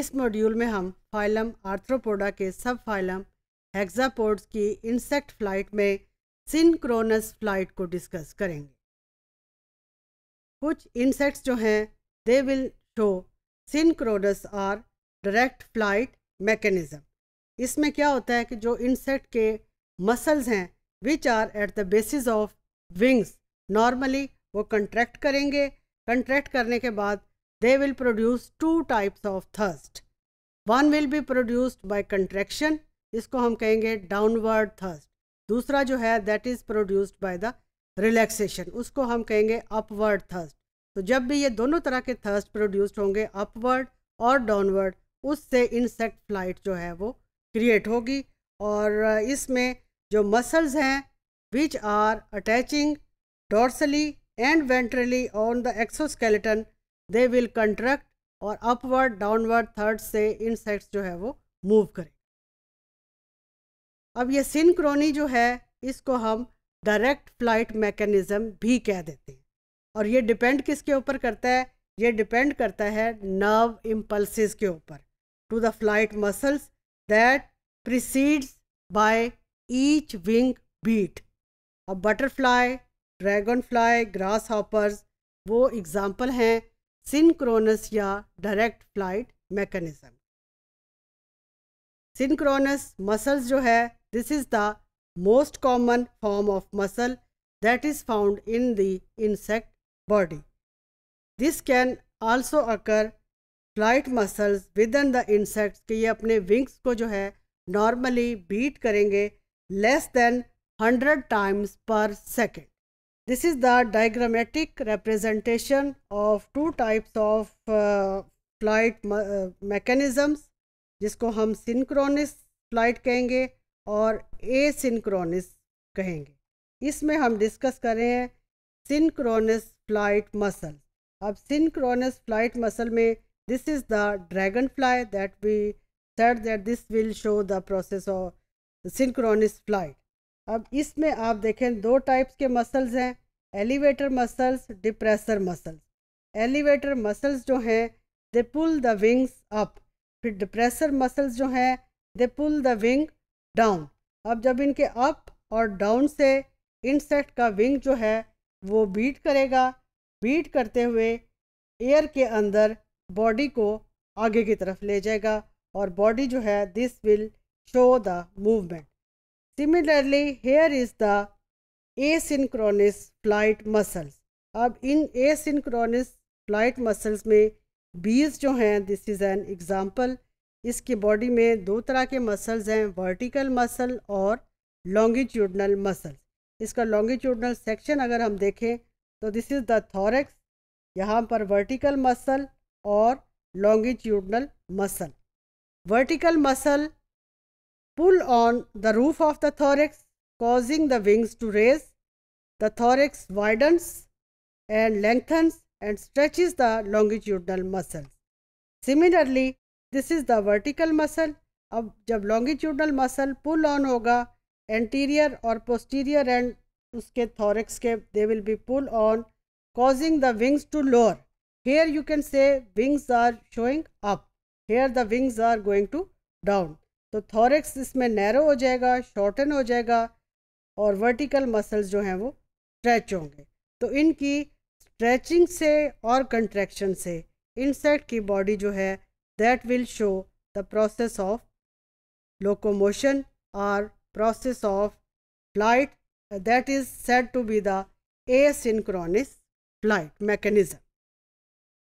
इस मॉड्यूल में हम फाइलम आर्थ्रोपोडा के सब फाइलम हेक्सापोड्स की इंसेक्ट फ्लाइट में सिंक्रोनस फ्लाइट को डिस्कस करेंगे कुछ इंसेक्ट्स जो हैं they will show synchronous or direct flight mechanism इसमें क्या होता है कि जो इंसेक्ट के मसल्स हैं which are at the basis of wings normally वो कंट्रैक्ट करेंगे कंट्रैक्ट करने के बाद they will produce two types of thrust one will be produced by contraction, इसको हम कहेंगे डाउनवर्ड थर्स्ट दूसरा जो है that is produced by the relaxation, उसको हम कहेंगे अपवर्ड थर्स्ट तो जब भी ये दोनों तरह के थर्स्ट प्रोड्यूस्ड होंगे अपवर्ड और डाउनवर्ड उससे इंसेक्ट फ्लाइट जो है वो क्रिएट होगी और इसमें जो मसल्स हैं which are attaching dorsally and ventrally on the exoskeleton they will contract और अपवर्ड डाउनवर्ड थर्ड से इंसेक्ट्स जो है वो मूव करें अब ये सिंक्रोनी जो है इसको हम डायरेक्ट फ्लाइट मैकेनिज़्म भी कह देते हैं और ये डिपेंड किसके ऊपर करता है ये डिपेंड करता है नर्व इम्पल्सिस के ऊपर to the flight muscles that precedes by each wing beat अब butterfly dragonfly grasshoppers वो एग्ज़ाम्पल हैं सिंक्रोनस या direct flight mechanism synchronous muscles जो है this is the most common form of muscle that is found in the insect body this can also occur flight muscles within the insects कि ये अपने wings को जो है normally beat करेंगे less than hundred times per second This is the diagrammatic representation of two types of uh, flight mechanisms uh, जिसको हम सिंक्रोनिस flight कहेंगे और ए सिंक्रोनिस कहेंगे इसमें हम डिस्कस कर रहे हैं सिंक्रोनिस फ्लाइट मसल अब सिंक्रोनिस फ्लाइट मसल में this is the dragonfly that we set that this will show the process of synchronous flight अब इसमें आप देखें दो टाइप्स के मसल्स हैं elevator muscles depressor muscles elevator muscles जो हैं they pull the wings up फिर डिप्रेसर मसल्स जो हैं they pull the wing down अब जब इनके अप और डाउन से इंसेक्ट का विंग जो है वो बीट करेगा बीट करते हुए एयर के अंदर बॉडी को आगे की तरफ ले जाएगा और बॉडी जो है this will show the movement similarly here is the asynchronous flight muscles अब इन एसिनक्रोनस फ्लाइट मसल्स में बीज जो हैं दिस इज़ एन एग्ज़ाम्पल इसके बॉडी में दो तरह के मसल्स हैं वर्टिकल मसल और लॉन्गिट्यूडनल मसल इसका लॉन्गिट्यूडनल सेक्शन अगर हम देखें तो दिस इज़ द थॉरेक्स यहाँ पर वर्टिकल मसल और longitudinal muscle vertical muscle pull on the roof of the thorax causing the wings to raise. The thorax widens and lengthens and stretches the longitudinal muscles. Similarly, this is the vertical muscle. अब जब longitudinal muscle pull on होगा anterior or posterior end उसके thorax के they will be pull on causing the wings to lower. Here you can say wings are showing up. Here the wings are going to down. तो thorax इसमें narrow हो जाएगा shorten हो जाएगा और vertical muscles जो हैं वो स्ट्रेच होंगे तो इनकी स्ट्रेचिंग से और कंट्रैक्शन से इंसेक्ट की बॉडी जो है that will show the process of locomotion और process of flight that is said to be the asynchronous flight mechanism